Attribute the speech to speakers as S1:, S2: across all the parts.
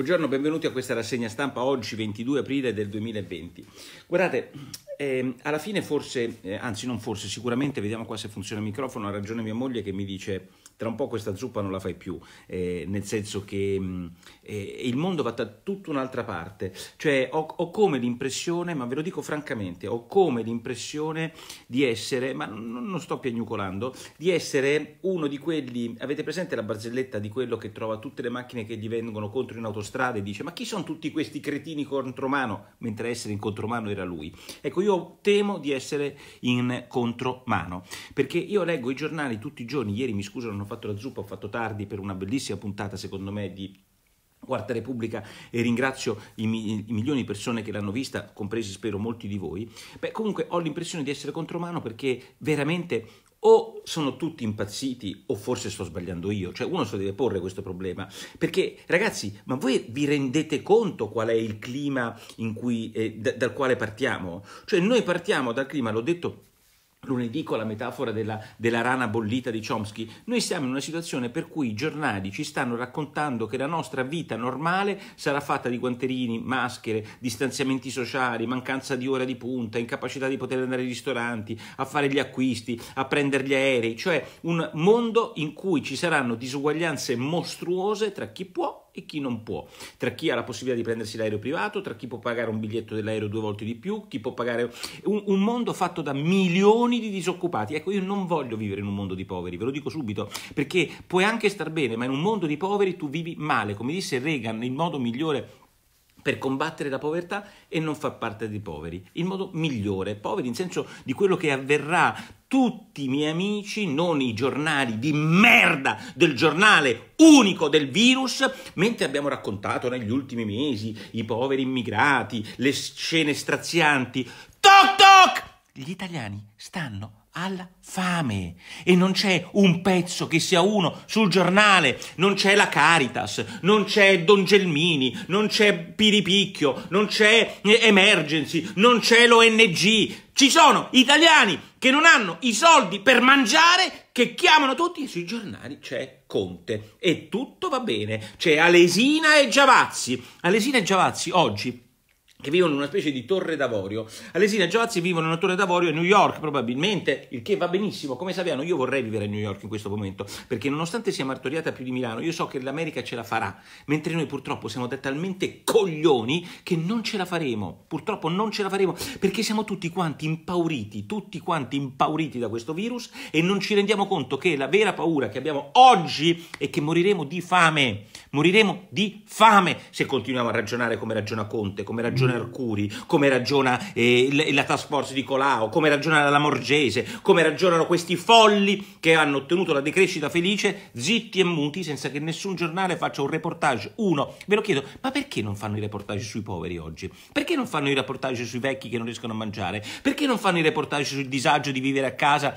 S1: Buongiorno, benvenuti a questa rassegna stampa oggi 22 aprile del 2020. Guardate, eh, alla fine forse, eh, anzi non forse, sicuramente, vediamo qua se funziona il microfono, ha ragione mia moglie che mi dice tra un po' questa zuppa non la fai più, eh, nel senso che mh, mm, eh, il mondo va da tutta un'altra parte, cioè ho, ho, come l'impressione, ma ve lo dico francamente, ho come l'impressione di essere, ma non, non sto piagnucolando, di essere uno di quelli, avete presente la barzelletta di quello che trova tutte le macchine che gli vengono contro in autostrada e dice ma chi sono tutti questi cretini contromano, mentre essere in contromano era lui. Ecco, io temo di essere in contromano, perché io leggo i giornali tutti i giorni, ieri mi scusano, non ho fatto la zuppa, ho fatto tardi per una bellissima puntata secondo me di Quarta Repubblica e ringrazio i, mi i, milioni di persone che l'hanno vista, compresi spero molti di voi. Beh, comunque ho l'impressione di essere contromano perché veramente o sono tutti impazziti o forse sto sbagliando io, cioè uno se deve porre questo problema, perché ragazzi, ma voi vi rendete conto qual è il clima cui, eh, dal quale partiamo? Cioè noi partiamo dal clima, l'ho detto lunedì con la metafora della, della rana bollita di Chomsky, noi siamo in una situazione per cui i giornali ci stanno raccontando che la nostra vita normale sarà fatta di guanterini, maschere, distanziamenti sociali, mancanza di ora di punta, incapacità di poter andare ai ristoranti, a fare gli acquisti, a prendere gli aerei, cioè un mondo in cui ci saranno disuguaglianze mostruose tra chi può e chi non può, tra chi ha la possibilità di prendersi l'aereo privato, tra chi può pagare un biglietto dell'aereo due volte di più, chi può pagare un, un mondo fatto da milioni di disoccupati. Ecco, io non voglio vivere in un mondo di poveri, ve lo dico subito, perché puoi anche star bene, ma in un mondo di poveri tu vivi male, come disse Reagan, il modo migliore per combattere la povertà e non far parte dei poveri. Il modo migliore, poveri in senso di quello che avverrà tutti i miei amici, non i giornali di merda del giornale unico del virus, mentre abbiamo raccontato negli ultimi mesi i poveri immigrati, le scene strazianti. Toc toc! Gli italiani stanno alla fame e non c'è un pezzo che sia uno sul giornale, non c'è la Caritas, non c'è Don Gelmini, non c'è Piripicchio, non c'è Emergency, non c'è l'ONG. Ci sono italiani che non hanno i soldi per mangiare, che chiamano tutti e sui giornali c'è Conte e tutto va bene. C'è Alesina e Giavazzi. Alesina e Giavazzi oggi che vivono in una specie di torre d'avorio. Alesina e Giozzi vivono in una torre d'avorio a New York, probabilmente, il che va benissimo. Come Saviano, io vorrei vivere a New York in questo momento, perché nonostante sia martoriata più di Milano, io so che l'America ce la farà, mentre noi purtroppo siamo talmente coglioni che non ce la faremo. Purtroppo non ce la faremo, perché siamo tutti quanti impauriti, tutti quanti impauriti da questo virus e non ci rendiamo conto che la vera paura che abbiamo oggi è che moriremo di fame. Moriremo di fame se continuiamo a ragionare come ragiona Conte, come ragiona ragiona Arcuri, come ragiona eh, la task force di Colau, come ragiona la Morgese, come ragionano questi folli che hanno ottenuto la decrescita felice, zitti e muti, senza che nessun giornale faccia un reportage. Uno, ve lo chiedo, ma perché non fanno i reportage sui poveri oggi? Perché non fanno i reportage sui vecchi che non riescono a mangiare? Perché non fanno i reportage sul disagio di vivere a casa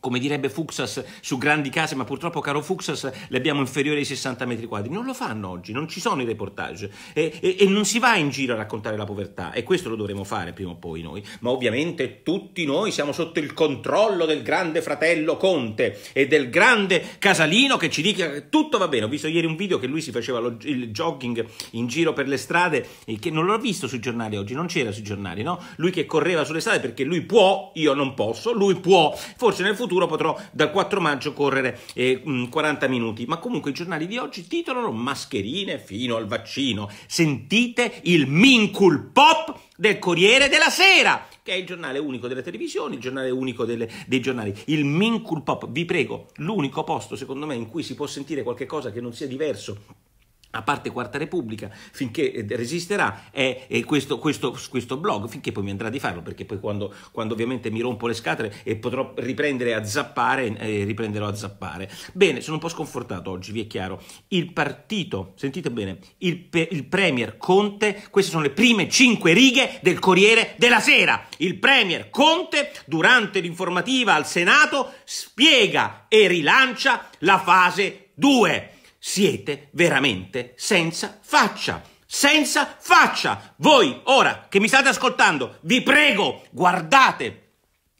S1: come direbbe Fuxas su grandi case, ma purtroppo caro Fuxas le abbiamo inferiori ai 60 metri quadri, non lo fanno oggi, non ci sono i reportage e, e, e, non si va in giro a raccontare la povertà e questo lo dovremo fare prima o poi noi, ma ovviamente tutti noi siamo sotto il controllo del grande fratello Conte e del grande Casalino che ci dica che tutto va bene, ho visto ieri un video che lui si faceva lo, il jogging in giro per le strade, che non l'ho visto sui giornali oggi, non c'era sui giornali, no? Lui che correva sulle strade perché lui può, io non posso, lui può, forse nel futuro futuro potrò dal 4 maggio correre eh, 40 mm, minuti. Ma comunque i giornali di oggi titolano Mascherine fino al vaccino. Sentite il Mincul Pop del Corriere della Sera, che è il giornale unico delle televisioni, il giornale unico delle, dei giornali. Il Mincul Pop, vi prego, l'unico posto secondo me in cui si può sentire qualcosa che non sia diverso a parte Quarta Repubblica, finché eh, resisterà, è, questo, questo, questo, blog, finché poi mi andrà di farlo, perché poi quando, quando, ovviamente mi rompo le scatole e potrò riprendere a zappare, eh, riprenderò a zappare. Bene, sono un po' sconfortato oggi, vi è chiaro. Il partito, sentite bene, il, il Premier Conte, queste sono le prime cinque righe del Corriere della Sera. Il Premier Conte, durante l'informativa al Senato, spiega e rilancia la fase 2 siete veramente senza faccia. Senza faccia. Voi, ora che mi state ascoltando, vi prego, guardate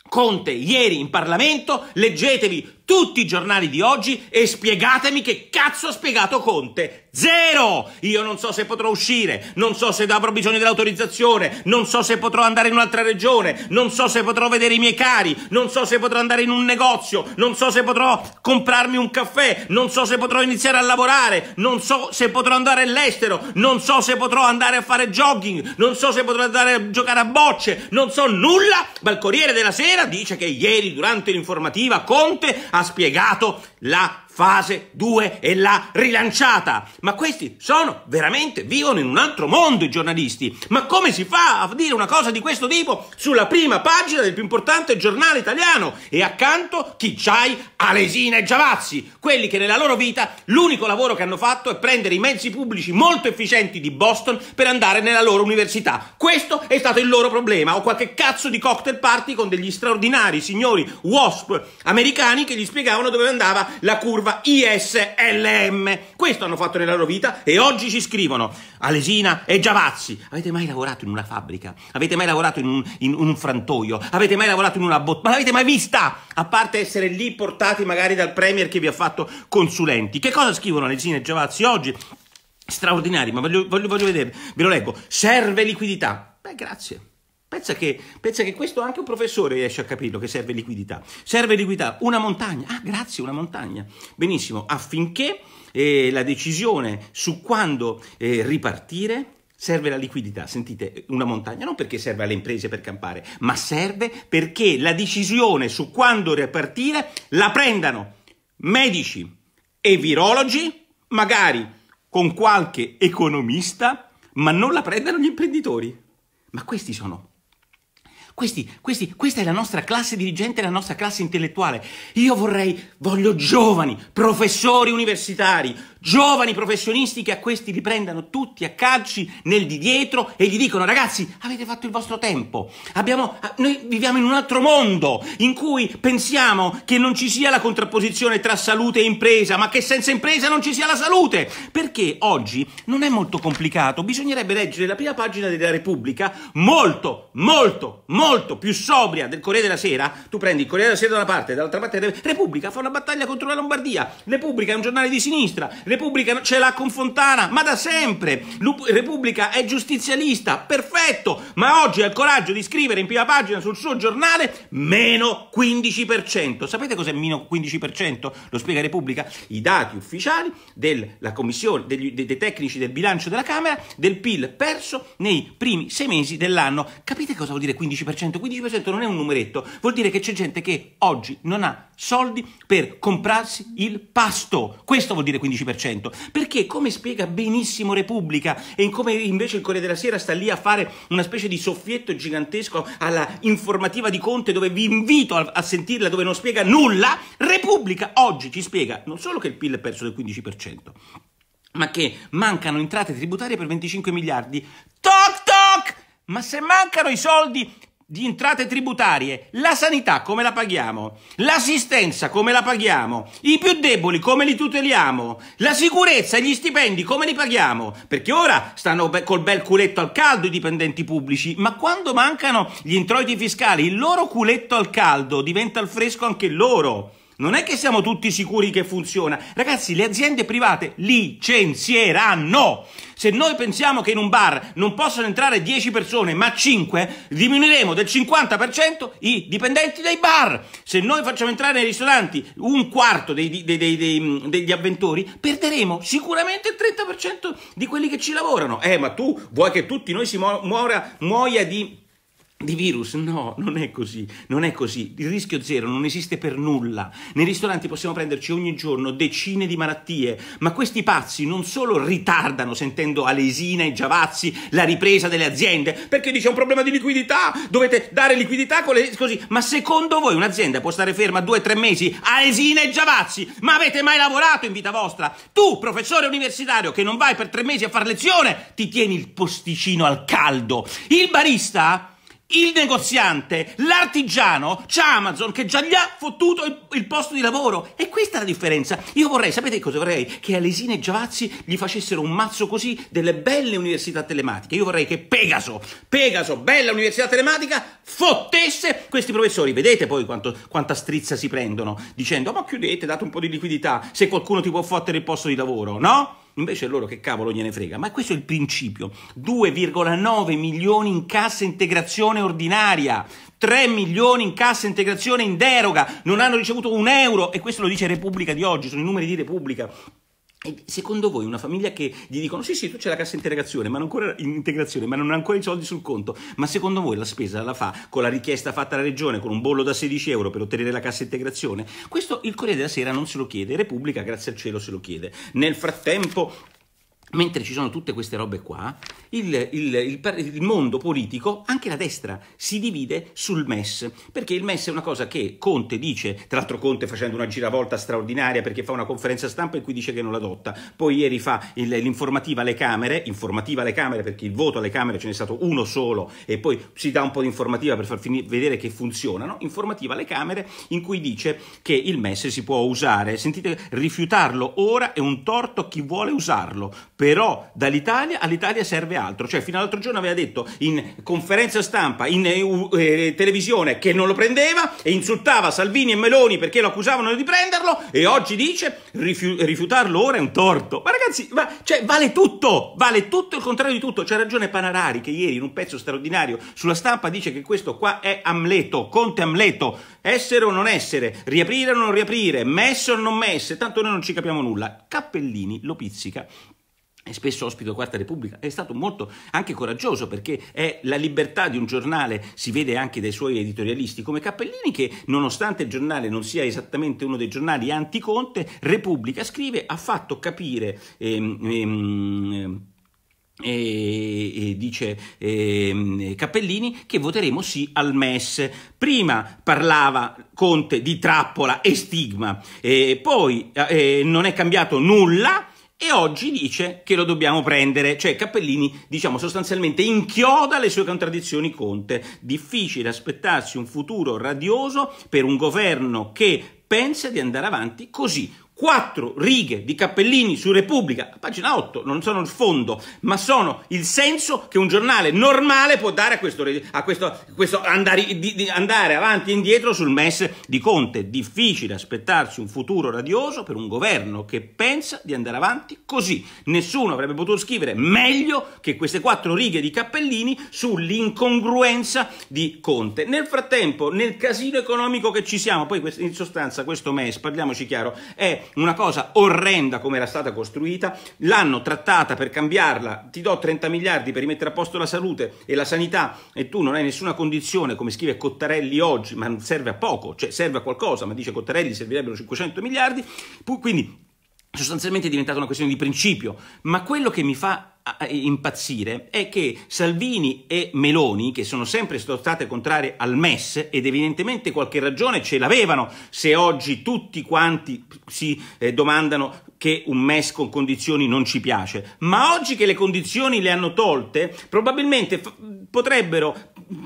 S1: Conte ieri in Parlamento, leggetevi tutti i giornali di oggi e spiegatemi che cazzo ha spiegato Conte. Zero! Io non so se potrò uscire, non so se avrò bisogno dell'autorizzazione, non so se potrò andare in un'altra regione, non so se potrò vedere i miei cari, non so se potrò andare in un negozio, non so se potrò comprarmi un caffè, non so se potrò iniziare a lavorare, non so se potrò andare all'estero, non so se potrò andare a fare jogging, non so se potrò andare a giocare a bocce, non so nulla, ma il Corriere della Sera dice che ieri durante l'informativa Conte ha ha spiegato la fase 2 e la rilanciata. Ma questi sono veramente, vivono in un altro mondo i giornalisti. Ma come si fa a dire una cosa di questo tipo sulla prima pagina del più importante giornale italiano? E accanto chi c'hai? Alesina e Giavazzi, quelli che nella loro vita l'unico lavoro che hanno fatto è prendere i mezzi pubblici molto efficienti di Boston per andare nella loro università. Questo è stato il loro problema, o qualche cazzo di cocktail party con degli straordinari signori WASP americani che gli spiegavano dove andava la curva ISLM. Questo hanno fatto nella loro vita e oggi ci scrivono Alesina e Giavazzi. Avete mai lavorato in una fabbrica? Avete mai lavorato in un, in un frantoio? Avete mai lavorato in una botta? Ma l'avete mai vista? A parte essere lì portati magari dal premier che vi ha fatto consulenti. Che cosa scrivono Alesina e Giavazzi oggi? Straordinari, ma voglio, voglio, voglio vedere, ve lo leggo. Serve liquidità. Beh, grazie. Pensa che, pensa che, questo anche un professore riesce a capirlo, che serve liquidità. Serve liquidità, una montagna. Ah, grazie, una montagna. Benissimo, affinché eh, la decisione su quando eh, ripartire serve la liquidità. Sentite, una montagna non perché serve alle imprese per campare, ma serve perché la decisione su quando ripartire la prendano medici e virologi, magari con qualche economista, ma non la prendano gli imprenditori. Ma questi sono questi, questi, questa è la nostra classe dirigente, la nostra classe intellettuale. Io vorrei, voglio giovani, professori universitari, giovani professionisti che a questi li prendano tutti a calci nel di dietro e gli dicono ragazzi avete fatto il vostro tempo, Abbiamo, ah, noi viviamo in un altro mondo in cui pensiamo che non ci sia la contrapposizione tra salute e impresa, ma che senza impresa non ci sia la salute, perché oggi non è molto complicato, bisognerebbe leggere la prima pagina della Repubblica molto, molto, molto più sobria del Corriere della Sera, tu prendi il Corriere della Sera da una parte, dall'altra parte Repubblica fa una battaglia contro la Lombardia, Repubblica è un giornale di sinistra, Repubblica Repubblica ce l'ha con Fontana, ma da sempre. Repubblica è giustizialista, perfetto, ma oggi ha il coraggio di scrivere in prima pagina sul suo giornale meno 15%. Sapete cos'è meno 15%? Lo spiega Repubblica? I dati ufficiali della commissione, degli, dei, dei tecnici del bilancio della Camera, del PIL perso nei primi sei mesi dell'anno. Capite cosa vuol dire 15%? 15% non è un numeretto, vuol dire che c'è gente che oggi non ha soldi per comprarsi il pasto. Questo vuol dire 15%. 100%, perché come spiega benissimo Repubblica e come invece il Corriere della Sera sta lì a fare una specie di soffietto gigantesco alla informativa di Conte dove vi invito a, a sentirla, dove non spiega nulla, Repubblica oggi ci spiega non solo che il PIL è perso del 15%, ma che mancano entrate tributarie per 25 miliardi. Toc toc! Ma se mancano i soldi di entrate tributarie, la sanità come la paghiamo, l'assistenza come la paghiamo, i più deboli come li tuteliamo, la sicurezza e gli stipendi come li paghiamo, perché ora stanno be col bel culetto al caldo i dipendenti pubblici, ma quando mancano gli introiti fiscali, il loro culetto al caldo diventa al fresco anche loro. Non è che siamo tutti sicuri che funziona. Ragazzi, le aziende private licenzieranno. Se noi pensiamo che in un bar non possono entrare 10 persone, ma 5, diminuiremo del 50% i dipendenti dei bar. Se noi facciamo entrare nei ristoranti un quarto dei, dei, dei, mm, degli avventori, perderemo sicuramente il 30% di quelli che ci lavorano. Eh, ma tu vuoi che tutti noi si muoia di di virus? No, non è così, non è così. Il rischio zero non esiste per nulla. Nei ristoranti possiamo prenderci ogni giorno decine di malattie, ma questi pazzi non solo ritardano, sentendo Alesina e Giavazzi, la ripresa delle aziende, perché dice un problema di liquidità, dovete dare liquidità con le... così. Ma secondo voi un'azienda può stare ferma due o tre mesi? Alesina e Giavazzi, ma avete mai lavorato in vita vostra? Tu, professore universitario, che non vai per tre mesi a far lezione, ti tieni il posticino al caldo. Il barista il negoziante, l'artigiano, c'è Amazon che già gli ha fottuto il, il, posto di lavoro. E questa è la differenza. Io vorrei, sapete cosa vorrei? Che Alesina e Giavazzi gli facessero un mazzo così delle belle università telematiche. Io vorrei che Pegaso, Pegaso, bella università telematica, fottesse questi professori. Vedete poi quanto, quanta strizza si prendono dicendo ma chiudete, date un po' di liquidità se qualcuno ti può fottere il posto di lavoro, no? Invece loro che cavolo gliene frega. Ma questo è il principio. 2,9 milioni in cassa integrazione ordinaria, 3 milioni in cassa integrazione in deroga, non hanno ricevuto un euro e questo lo dice Repubblica di oggi, sono i numeri di Repubblica. E secondo voi una famiglia che gli dicono sì sì tu c'è la cassa integrazione ma, ancora, integrazione ma, non ha ancora i soldi sul conto, ma secondo voi la spesa la fa con la richiesta fatta alla regione con un bollo da 16 euro per ottenere la cassa integrazione? Questo il Corriere della Sera non se lo chiede, Repubblica grazie al cielo se lo chiede. Nel frattempo Mentre ci sono tutte queste robe qua, il, il, il, il, mondo politico, anche la destra, si divide sul MES, perché il MES è una cosa che Conte dice, tra l'altro Conte facendo una giravolta straordinaria perché fa una conferenza stampa in cui dice che non l'adotta, poi ieri fa l'informativa alle Camere, informativa alle Camere perché il voto alle Camere ce n'è stato uno solo e poi si dà un po' di informativa per far finire, vedere che funzionano, informativa alle Camere in cui dice che il MES si può usare, sentite, rifiutarlo ora è un torto a chi vuole usarlo però dall'Italia all'Italia serve altro, cioè fino all'altro giorno aveva detto in conferenza stampa, in eh, eh, televisione che non lo prendeva e insultava Salvini e Meloni perché lo accusavano di prenderlo e oggi dice rifiu rifiutarlo ora è un torto. Ma ragazzi, ma, cioè, vale tutto, vale tutto il contrario di tutto. C'è ragione Panarari che ieri in un pezzo straordinario sulla stampa dice che questo qua è Amleto, Conte Amleto, essere o non essere, riaprire o non riaprire, messo o non messo, tanto noi non ci capiamo nulla. Cappellini lo pizzica e spesso ospito Quarta Repubblica, è stato molto anche coraggioso perché è la libertà di un giornale, si vede anche dai suoi editorialisti come Cappellini che nonostante il giornale non sia esattamente uno dei giornali anticonte, Repubblica scrive, ha fatto capire... Ehm, ehm, eh, e, dice eh, Cappellini che voteremo sì al MES. Prima parlava Conte di trappola e stigma, e poi eh, non è cambiato nulla e oggi dice che lo dobbiamo prendere, cioè Cappellini diciamo sostanzialmente inchioda le sue contraddizioni Conte. Difficile aspettarsi un futuro radioso per un governo che pensa di andare avanti così quattro righe di Cappellini su Repubblica, pagina 8, non sono il fondo, ma sono il senso che un giornale normale può dare a questo, a questo, questo andare, di, di andare, avanti e indietro sul MES di Conte. Difficile aspettarsi un futuro radioso per un governo che pensa di andare avanti così. Nessuno avrebbe potuto scrivere meglio che queste quattro righe di Cappellini sull'incongruenza di Conte. Nel frattempo, nel casino economico che ci siamo, poi in sostanza questo MES, parliamoci chiaro, è una cosa orrenda come era stata costruita, l'hanno trattata per cambiarla, ti do 30 miliardi per rimettere a posto la salute e la sanità e tu non hai nessuna condizione, come scrive Cottarelli oggi, ma serve a poco, cioè serve a qualcosa, ma dice Cottarelli servirebbero 500 miliardi, quindi sostanzialmente è diventata una questione di principio, ma quello che mi fa impazzire è che Salvini e Meloni, che sono sempre state contrarie al MES, ed evidentemente qualche ragione ce l'avevano, se oggi tutti quanti si eh, domandano che un MES con condizioni non ci piace, ma oggi che le condizioni le hanno tolte, probabilmente potrebbero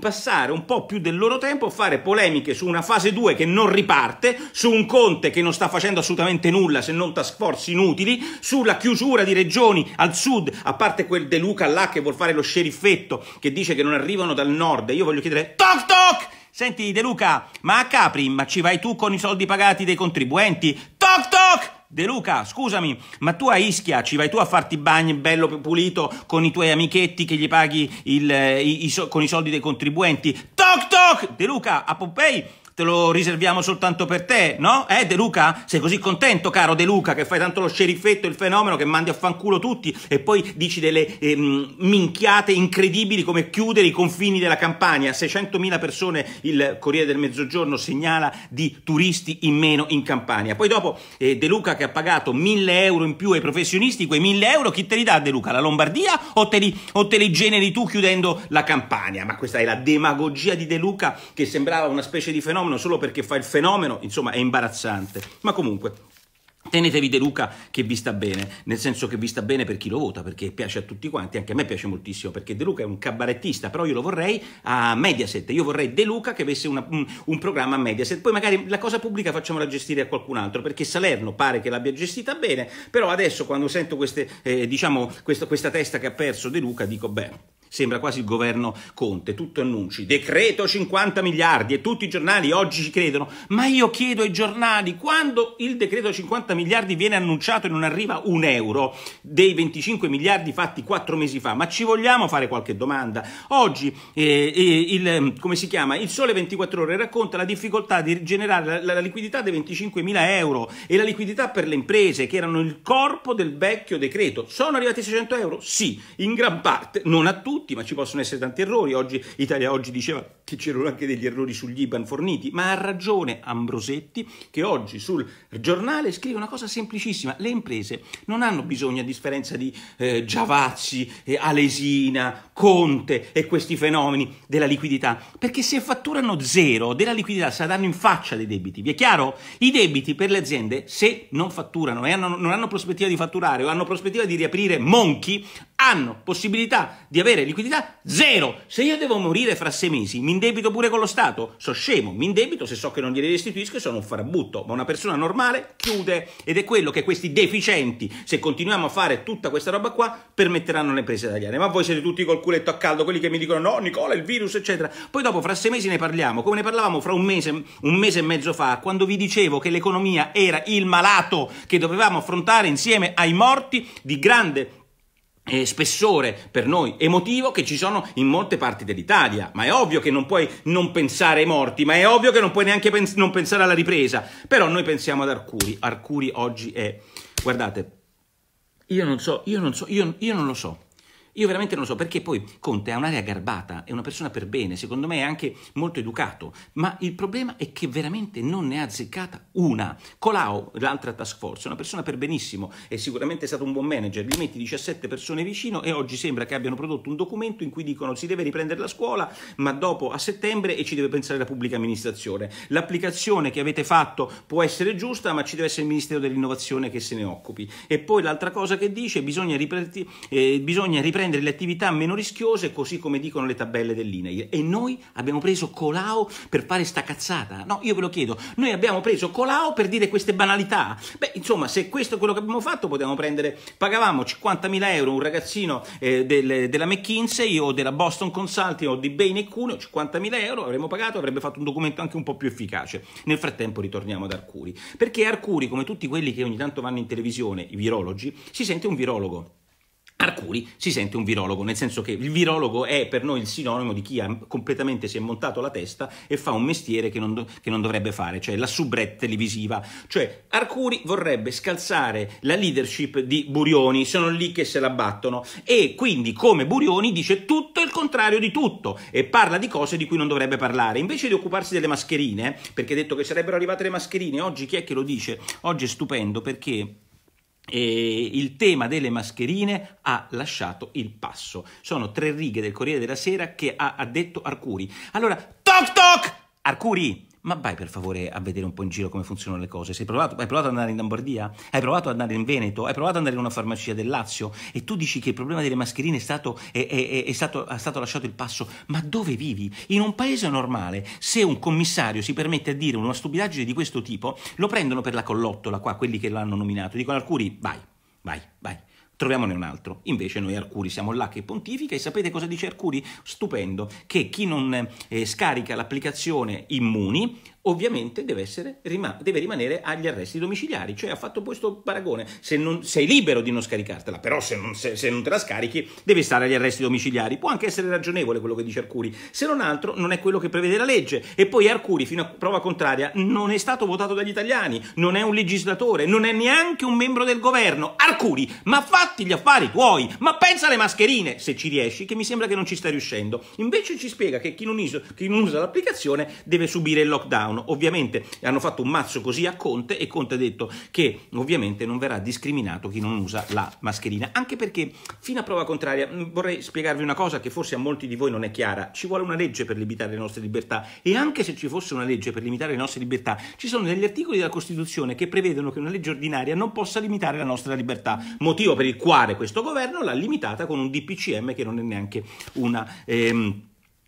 S1: passare un po' più del loro tempo a fare polemiche su una fase 2 che non riparte, su un Conte che non sta facendo assolutamente nulla se non task force inutili, sulla chiusura di regioni al sud, a parte quel De Luca là che vuol fare lo sceriffetto, che dice che non arrivano dal nord. Io voglio chiedere, toc toc! Senti De Luca, ma a Capri, ma ci vai tu con i soldi pagati dei contribuenti? Toc toc! De Luca, scusami, ma tu a Ischia ci vai tu a farti bagno bello pulito con i tuoi amichetti che gli paghi il, eh, i, i, con i soldi dei contribuenti? Toc toc! De Luca, a Pompei te lo riserviamo soltanto per te, no? Eh, De Luca? Sei così contento, caro De Luca, che fai tanto lo sceriffetto, il fenomeno, che mandi a fanculo tutti e poi dici delle eh, minchiate incredibili come chiudere i confini della Campania. 600.000 persone il Corriere del Mezzogiorno segnala di turisti in meno in Campania. Poi dopo eh, De Luca che ha pagato 1000 euro in più ai professionisti, quei 1000 euro chi te li dà De Luca? La Lombardia o te li, o te li generi tu chiudendo la Campania? Ma questa è la demagogia di De Luca che sembrava una specie di fenomeno fenomeno solo perché fa il fenomeno, insomma è imbarazzante. Ma comunque, Tenetevi De Luca che vi sta bene, nel senso che vi sta bene per chi lo vota, perché piace a tutti quanti, anche a me piace moltissimo, perché De Luca è un cabarettista, però io lo vorrei a Mediaset, io vorrei De Luca che avesse una, un, un, programma a Mediaset, poi magari la cosa pubblica facciamola gestire a qualcun altro, perché Salerno pare che l'abbia gestita bene, però adesso quando sento queste, eh, diciamo, questo, questa testa che ha perso De Luca dico beh sembra quasi il governo Conte, tutto annunci, decreto 50 miliardi e tutti i giornali oggi ci credono, ma io chiedo ai giornali, quando il decreto 50 miliardi viene annunciato e non arriva un euro dei 25 miliardi fatti quattro mesi fa, ma ci vogliamo fare qualche domanda? Oggi eh, eh il, ehm, come si chiama, il Sole 24 Ore racconta la difficoltà di generare la, la liquidità dei 25 mila euro e la liquidità per le imprese che erano il corpo del vecchio decreto. Sono arrivati 600 euro? Sì, in gran parte, non a tutti tutti, ma ci possono essere tanti errori. Oggi Italia oggi diceva che c'erano anche degli errori sugli IBAN forniti, ma ha ragione Ambrosetti che oggi sul giornale scrive una cosa semplicissima, le imprese non hanno bisogno a differenza di eh, Giavazzi, eh, Alesina, Conte e questi fenomeni della liquidità, perché se fatturano zero della liquidità se la danno in faccia dei debiti, vi è chiaro? I debiti per le aziende se non fatturano e hanno, non hanno prospettiva di fatturare o hanno prospettiva di riaprire monchi, hanno possibilità di avere liquidità zero. Se io devo morire fra sei mesi, mi indebito pure con lo Stato? So scemo, mi indebito se so che non glieli restituisco e sono un farabutto, ma una persona normale chiude ed è quello che questi deficienti, se continuiamo a fare tutta questa roba qua, permetteranno le imprese italiane. Ma voi siete tutti col culetto a caldo, quelli che mi dicono no Nicola, il virus eccetera. Poi dopo fra sei mesi ne parliamo, come ne parlavamo fra un mese, un mese e mezzo fa, quando vi dicevo che l'economia era il malato che dovevamo affrontare insieme ai morti di grande eh, spessore per noi emotivo che ci sono in molte parti dell'Italia. Ma è ovvio che non puoi non pensare ai morti, ma è ovvio che non puoi neanche pens- non pensare alla ripresa. Però noi pensiamo ad Arcuri. Arcuri oggi è... Guardate, io non so, io non so, io, io non lo so. Io veramente non lo so perché poi Conte ha un'area garbata, è una persona per bene, secondo me è anche molto educato, ma il problema è che veramente non ne ha azzeccata una. Colau, l'altra task force, è una persona per benissimo, è sicuramente stato un buon manager, gli metti 17 persone vicino e oggi sembra che abbiano prodotto un documento in cui dicono si deve riprendere la scuola, ma dopo a settembre e ci deve pensare la pubblica amministrazione. L'applicazione che avete fatto può essere giusta, ma ci deve essere il Ministero dell'Innovazione che se ne occupi. E poi l'altra cosa che dice, bisogna, riprendere eh, bisogna riprendere prendere le attività meno rischiose, così come dicono le tabelle dell'INAIL. E noi abbiamo preso Colau per fare sta cazzata. No, io ve lo chiedo, noi abbiamo preso Colau per dire queste banalità. Beh, insomma, se questo è quello che abbiamo fatto, potevamo prendere, pagavamo 50.000 euro un ragazzino eh, del, della McKinsey o della Boston Consulting o di Bain e Cuneo, 50.000 euro, avremmo pagato, avrebbe fatto un documento anche un po' più efficace. Nel frattempo ritorniamo ad Arcuri, perché Arcuri, come tutti quelli che ogni tanto vanno in televisione, i virologi, si sente un virologo Arcuri si sente un virologo, nel senso che il virologo è per noi il sinonimo di chi ha, completamente si è montato la testa e fa un mestiere che non, che non dovrebbe fare, cioè la soubrette televisiva. Cioè Arcuri vorrebbe scalzare la leadership di Burioni, sono lì che se la battono e quindi come Burioni dice tutto il contrario di tutto e parla di cose di cui non dovrebbe parlare. Invece di occuparsi delle mascherine, perché ha detto che sarebbero arrivate le mascherine, oggi chi è che lo dice? Oggi è stupendo perché e il tema delle mascherine ha lasciato il passo. Sono tre righe del Corriere della Sera che ha detto Arcuri. Allora, toc toc! Arcuri, ma vai per favore a vedere un po' in giro come funzionano le cose. Sei provato, hai provato ad andare in Lombardia? Hai provato ad andare in Veneto? Hai provato ad andare in una farmacia del Lazio? E tu dici che il problema delle mascherine è stato, è, è, è stato, stato lasciato il passo. Ma dove vivi? In un paese normale, se un commissario si permette a dire una stupidaggine di questo tipo, lo prendono per la collottola qua, quelli che l'hanno nominato. Dicono alcuni, vai, vai, vai troviamone un altro. Invece noi Arcuri siamo là che pontifica e sapete cosa dice Arcuri? Stupendo, che chi non eh, scarica l'applicazione Immuni ovviamente deve, essere, deve, rimanere agli arresti domiciliari, cioè ha fatto questo paragone, se non, sei libero di non scaricartela, però se non, se, se non, te la scarichi devi stare agli arresti domiciliari, può anche essere ragionevole quello che dice Arcuri, se non altro non è quello che prevede la legge e poi Arcuri fino a prova contraria non è stato votato dagli italiani, non è un legislatore, non è neanche un membro del governo, Arcuri, ma fatti gli affari tuoi, ma pensa alle mascherine, se ci riesci, che mi sembra che non ci stai riuscendo, invece ci spiega che chi non, iso, chi non usa l'applicazione deve subire il lockdown, Brown. Ovviamente hanno fatto un mazzo così a Conte e Conte ha detto che ovviamente non verrà discriminato chi non usa la mascherina, anche perché fino a prova contraria mm, vorrei spiegarvi una cosa che forse a molti di voi non è chiara, ci vuole una legge per limitare le nostre libertà e anche se ci fosse una legge per limitare le nostre libertà, ci sono degli articoli della Costituzione che prevedono che una legge ordinaria non possa limitare la nostra libertà, motivo per il quale questo governo l'ha limitata con un DPCM che non è neanche una... Ehm,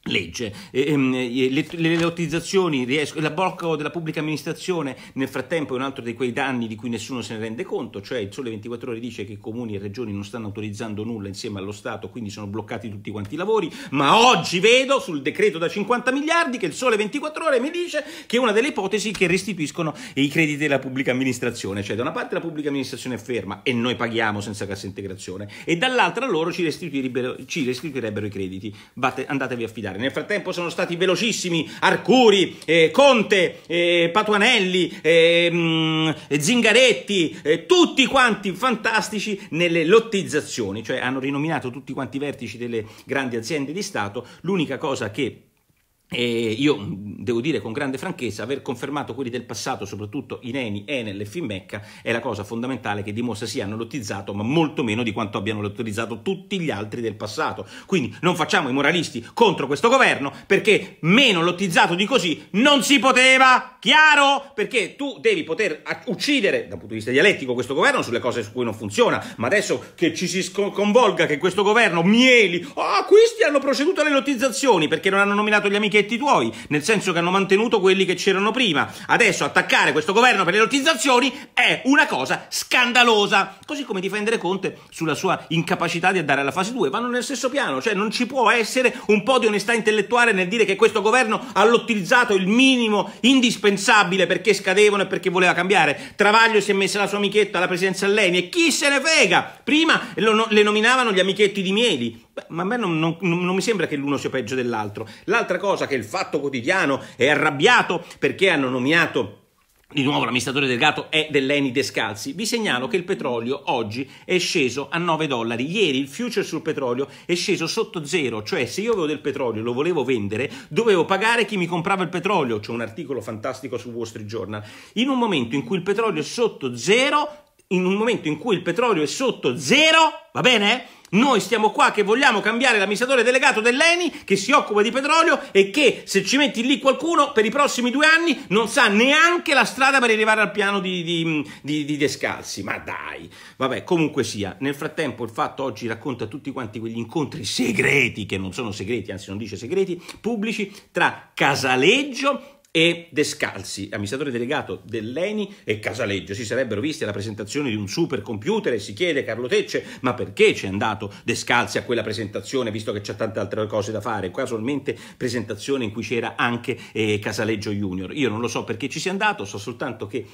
S1: legge, ehm, le, le lottizzazioni, la blocco della pubblica amministrazione nel frattempo è un altro di quei danni di cui nessuno se ne rende conto, cioè il Sole 24 Ore dice che comuni e regioni non stanno autorizzando nulla insieme allo Stato, quindi sono bloccati tutti quanti i lavori, ma oggi vedo sul decreto da 50 miliardi che il Sole 24 Ore mi dice che è una delle ipotesi che restituiscono i crediti della pubblica amministrazione, cioè da una parte la pubblica amministrazione è ferma e noi paghiamo senza cassa integrazione e dall'altra loro ci restituirebbero, ci restituirebbero i crediti, Bate, andatevi a fidare giocare. Nel frattempo sono stati velocissimi Arcuri, eh, Conte, eh, Patuanelli, eh, mh, mm, Zingaretti, eh, tutti quanti fantastici nelle lottizzazioni, cioè hanno rinominato tutti quanti i vertici delle grandi aziende di Stato. L'unica cosa che e io mm, devo dire con grande franchezza, aver confermato quelli del passato, soprattutto Ineni, Enel e Finmecca, è la cosa fondamentale che dimostra sia hanno lottizzato, ma molto meno di quanto abbiano lottizzato tutti gli altri del passato. Quindi non facciamo i moralisti contro questo governo, perché meno lottizzato di così non si poteva, chiaro? Perché tu devi poter uccidere, dal punto di vista dialettico, questo governo sulle cose su cui non funziona, ma adesso che ci si sconvolga che questo governo mieli, ah, oh, questi hanno proceduto alle lottizzazioni perché non hanno nominato gli amichetti funghetti tuoi, nel senso che hanno mantenuto quelli che c'erano prima. Adesso attaccare questo governo per le lottizzazioni è una cosa scandalosa, così come difendere Conte sulla sua incapacità di andare alla fase 2, vanno nel stesso piano, cioè non ci può essere un po' di onestà intellettuale nel dire che questo governo ha lottizzato il minimo indispensabile perché scadevano e perché voleva cambiare. Travaglio si è messa la sua amichetta alla presidenza Leni e chi se ne frega? Prima le nominavano gli amichetti di Mieli, ma a me non, non, non mi sembra che l'uno sia peggio dell'altro. L'altra cosa che il Fatto Quotidiano è arrabbiato perché hanno nominato di nuovo l'amministratore delegato è dell'Eni Descalzi. Vi segnalo che il petrolio oggi è sceso a 9 dollari. Ieri il future sul petrolio è sceso sotto zero, cioè se io avevo del petrolio e lo volevo vendere, dovevo pagare chi mi comprava il petrolio. C'è un articolo fantastico su Wall Street Journal. In un momento in cui il petrolio è sotto zero, in un momento in cui il petrolio è sotto zero, va bene? Noi stiamo qua che vogliamo cambiare l'amministratore delegato dell'ENI che si occupa di petrolio e che se ci metti lì qualcuno per i prossimi due anni non sa neanche la strada per arrivare al piano di, di, di, di Descalzi. Ma dai, vabbè, comunque sia. Nel frattempo il fatto oggi racconta tutti quanti quegli incontri segreti, che non sono segreti, anzi non dice segreti, pubblici, tra Casaleggio e De Scalzi, amministratore delegato dell'ENI e Casaleggio, si sarebbero visti alla presentazione di un super computer e si chiede Carlo Tecce ma perché c'è andato De Scalzi a quella presentazione visto che c'è tante altre cose da fare, casualmente presentazione in cui c'era anche eh, Casaleggio Junior, io non lo so perché ci sia andato, so soltanto che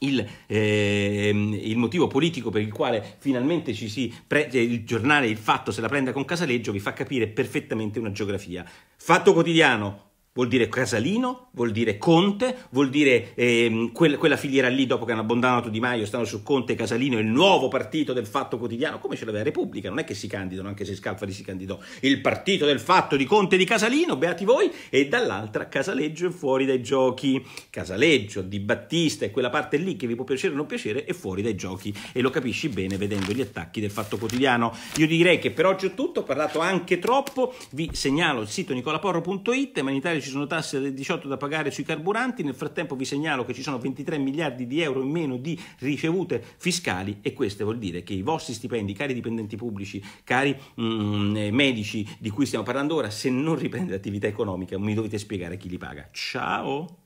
S1: il, ehm, il, motivo politico per il quale finalmente ci si pre- eh, il giornale Il Fatto se la prenda con Casaleggio vi fa capire perfettamente una geografia. Fatto quotidiano, Vuol dire Casalino, vuol dire Conte, vuol dire ehm, quel, quella filiera lì dopo che hanno abbondato Di Maio, stanno su Conte e Casalino, il nuovo partito del Fatto Quotidiano, come ce l'aveva la Repubblica, non è che si candidano, anche se Scalfari si candidò, il partito del Fatto di Conte e di Casalino, beati voi, e dall'altra Casaleggio è fuori dai giochi, Casaleggio, Di Battista e quella parte lì che vi può piacere o non piacere è fuori dai giochi e lo capisci bene vedendo gli attacchi del Fatto Quotidiano. Io direi che per oggi è tutto, ho parlato anche troppo, vi segnalo il sito nicolaporro.it, ma in ci sono tasse del 18 da pagare sui carburanti, nel frattempo vi segnalo che ci sono 23 miliardi di euro in meno di ricevute fiscali e questo vuol dire che i vostri stipendi, cari dipendenti pubblici, cari mm, eh, medici di cui stiamo parlando ora, se non riprende attività economica mi dovete spiegare chi li paga. Ciao!